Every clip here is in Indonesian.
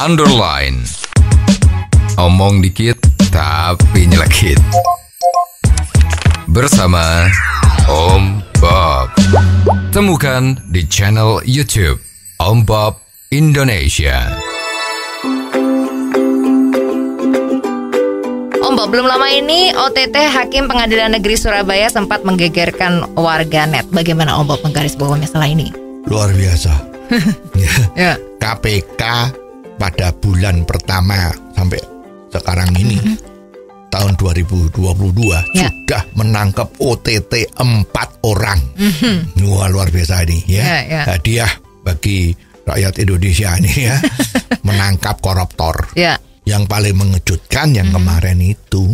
underline. Omong dikit tapi nyelekit. Bersama Om Bob. Temukan di channel YouTube Om Bob Indonesia. Om Bob, belum lama ini OTT Hakim Pengadilan Negeri Surabaya sempat menggegerkan warga net Bagaimana Om Bob menggarisbawahi masalah ini? Luar biasa. ya. KPK ya pada bulan pertama sampai sekarang ini mm -hmm. tahun 2022 yeah. sudah menangkap OTT 4 orang. Mm -hmm. Wah, luar biasa ini ya. Yeah, yeah. Hadiah bagi rakyat Indonesia ini ya menangkap koruptor. Yeah. Yang paling mengejutkan yang mm -hmm. kemarin itu.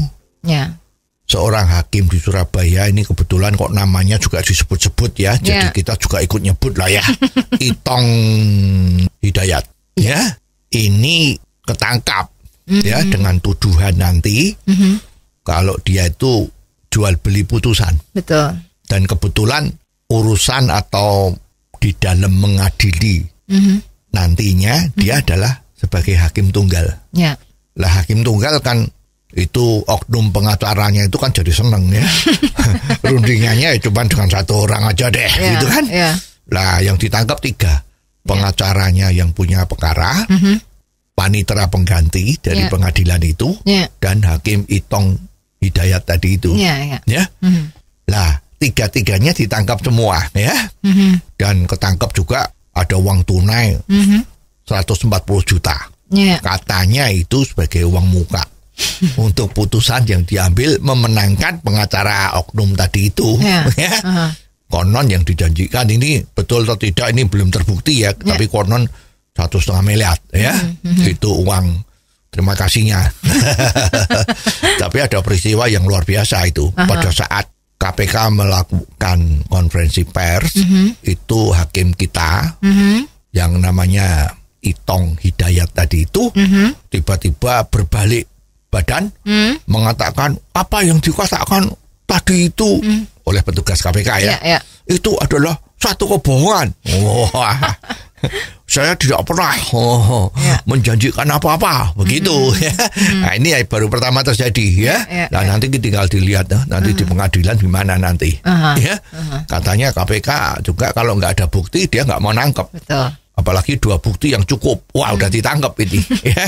Yeah seorang hakim di Surabaya ini kebetulan kok namanya juga disebut-sebut ya. Yeah. Jadi ya. kita juga ikut nyebut lah ya. Itong Hidayat ya ini ketangkap mm -hmm. ya mm-hmm. dengan tuduhan nanti mm -hmm. kalau dia itu jual beli putusan. Betul. Dan kebetulan urusan atau di dalam mengadili mm -hmm. nantinya mm -hmm. dia mm-hmm. adalah sebagai hakim tunggal. Ya. Lah hakim tunggal kan itu oknum pengacaranya itu kan jadi seneng ya. Rundingannya ya cuma dengan satu orang aja deh, ya, gitu kan? Ya. Lah yang ditangkap tiga pengacaranya yeah. yang punya perkara, mm -hmm. panitera pengganti dari yeah. pengadilan itu, yeah. dan hakim Itong Hidayat tadi itu. Yeah, yeah. yeah? mm -hmm. lah tiga-tiganya ditangkap semua, ya, mm -hmm. dan ketangkap juga ada uang tunai mm -hmm. 140 juta, yeah. katanya itu sebagai uang muka. untuk putusan yang diambil memenangkan pengacara oknum tadi itu, yeah. ya. ya. Uh -huh konon yang dijanjikan ini betul atau tidak ini belum terbukti ya, ya. tapi konon satu setengah miliar ya hmm, hmm, hmm. itu uang terima kasihnya tapi ada peristiwa yang luar biasa itu Aha. pada saat KPK melakukan konferensi pers hmm itu hakim kita hmm yang namanya Itong Hidayat tadi itu mm tiba-tiba berbalik badan hmm mengatakan apa yang dikatakan tadi itu hmm oleh petugas KPK ya, ya, ya. itu adalah satu kebohongan. Wah, saya tidak pernah oh, ya. menjanjikan apa-apa begitu mm-hmm. ya. Nah ini baru pertama terjadi ya. ya, ya nah ya. nanti tinggal dilihat nah, nanti uh-huh. di pengadilan gimana nanti uh-huh. ya. Uh-huh. Katanya KPK juga kalau nggak ada bukti dia nggak mau nangkep. Betul. Apalagi dua bukti yang cukup. Wah hmm. udah mm. ditangkap ini ya.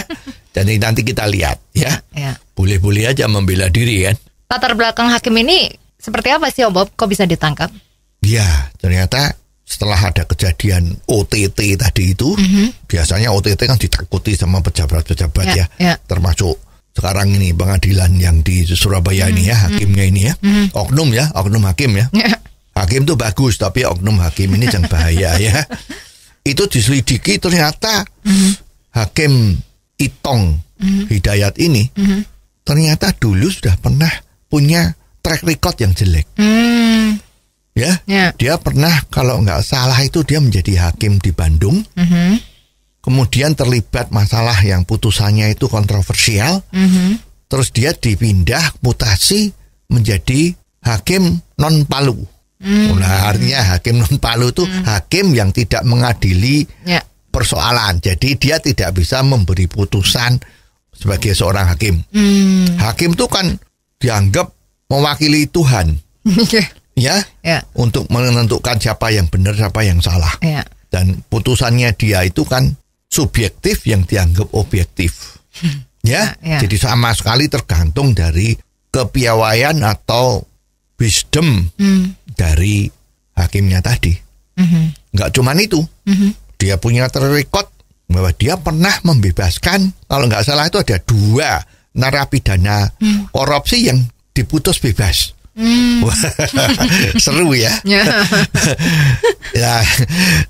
Jadi nanti kita lihat ya. Iya. Boleh-boleh aja membela diri kan. Latar belakang hakim ini seperti apa sih Om Bob? Kok bisa ditangkap? Ya, ternyata setelah ada kejadian OTT tadi itu, mm-hmm. biasanya OTT kan ditakuti sama pejabat-pejabat yeah, ya, yeah. Ya. termasuk sekarang ini pengadilan yang di Surabaya mm-hmm. ini ya, mhm, mhm. hakimnya ini ya, mm-hmm. oknum ya, oknum hakim ya. Yeah. Hakim tuh bagus, tapi oknum hakim ini yang bahaya ya. Itu diselidiki ternyata mm-hmm. hakim Itong mm-hmm. Hidayat ini mm-hmm. ternyata dulu sudah pernah punya track record yang jelek. Hmm. Ya, yeah. dia pernah kalau nggak salah itu dia menjadi hakim di Bandung. Mm -hmm. Kemudian terlibat masalah yang putusannya itu kontroversial. Mm -hmm. Terus dia dipindah mutasi menjadi hakim non palu. Mm. -hmm. Nah, artinya hakim non palu itu mm. -hmm. hakim yang tidak mengadili yeah. persoalan. Jadi dia tidak bisa memberi putusan sebagai seorang hakim. Mm. Hakim itu kan dianggap mewakili Tuhan. ya. ya. Untuk menentukan siapa yang benar, siapa yang salah. Ya. Dan putusannya dia itu kan subjektif yang dianggap objektif. Ya? ya. ya. Jadi sama sekali tergantung dari kepiawaian atau wisdom hmm. dari hakimnya tadi. Mm-hmm. cuman itu. Mm-hmm. Dia punya terrekod bahwa dia pernah membebaskan kalau nggak salah itu ada dua narapidana mm. korupsi yang diputus bebas. Hmm. Seru ya. Ya. ya.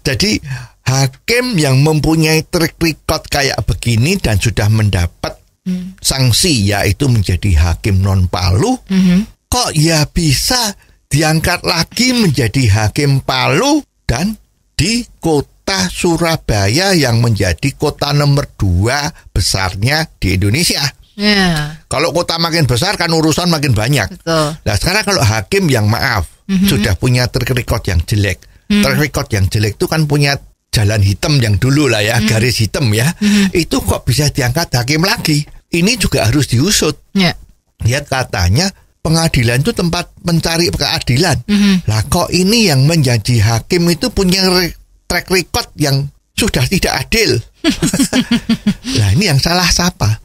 Jadi hakim yang mempunyai trik record kayak begini dan sudah mendapat hmm. sanksi yaitu menjadi hakim non palu, hmm. kok ya bisa diangkat lagi menjadi hakim palu dan di kota Surabaya yang menjadi kota nomor dua besarnya di Indonesia. Ya. Kalau kota makin besar kan urusan makin banyak. Betul. Nah sekarang kalau hakim yang maaf mm -hmm. sudah punya track record yang jelek, mm. track record yang jelek itu kan punya jalan hitam yang dulu lah ya mm. garis hitam ya, mm. itu kok bisa diangkat hakim lagi? Ini juga harus diusut. Yeah. Ya katanya pengadilan itu tempat mencari keadilan. Mm. Lah kok ini yang menjadi hakim itu punya track record yang sudah tidak adil. nah ini yang salah siapa?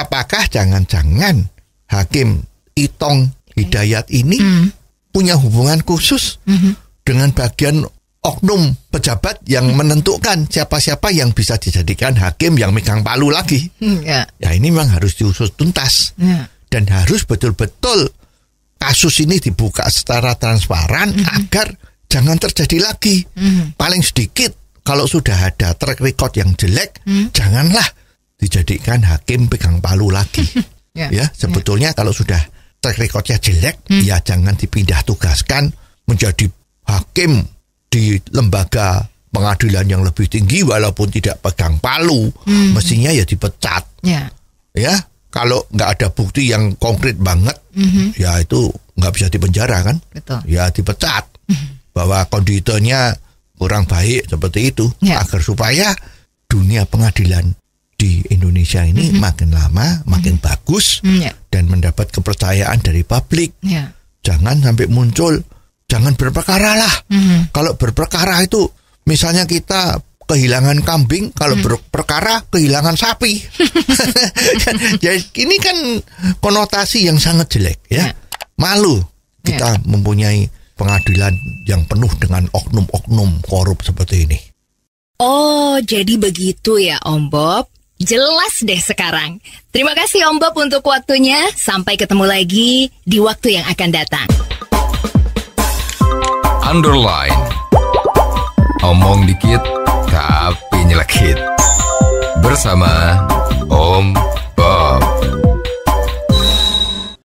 apakah jangan-jangan Hakim Itong Hidayat ini mm. punya hubungan khusus mm -hmm. dengan bagian oknum pejabat yang hmm. menentukan siapa-siapa yang bisa dijadikan hakim yang megang palu lagi. Hmm, ya, ya ini memang harus diusut tuntas ya. dan harus betul-betul kasus ini dibuka secara transparan mm -hmm. agar jangan terjadi lagi. Mm -hmm. Paling sedikit kalau sudah ada track record yang jelek, mm janganlah dijadikan hakim pegang palu lagi. yeah. Ya, ya, sebetulnya yeah. kalau sudah track recordnya jelek, hmm. ya jangan dipindah tugaskan menjadi hakim di lembaga pengadilan yang lebih tinggi walaupun tidak pegang palu, hmm. mestinya ya dipecat. Yeah. Ya, kalau nggak ada bukti yang konkret banget, mm-hmm. ya itu nggak bisa dipenjara kan? Betul. Ya dipecat hmm. bahwa kondisinya kurang baik seperti itu yeah. agar supaya dunia pengadilan di Indonesia ini mm -hmm. makin lama makin mm -hmm. bagus mm, -hmm. dan mendapat kepercayaan dari publik. Yeah. Jangan sampai muncul, jangan berperkara lah. Mm -hmm. Kalau berperkara itu, misalnya kita kehilangan kambing, kalau hmm. berperkara kehilangan sapi. Jadi ya, ini kan konotasi yang sangat jelek ya. Yeah. Malu ya. kita yeah. mempunyai pengadilan yang penuh dengan oknum-oknum korup seperti ini. Oh, jadi begitu ya Om Bob. Jelas deh sekarang. Terima kasih Om Bob untuk waktunya. Sampai ketemu lagi di waktu yang akan datang. Underline. Omong dikit tapi nyelekit. Bersama Om Bob.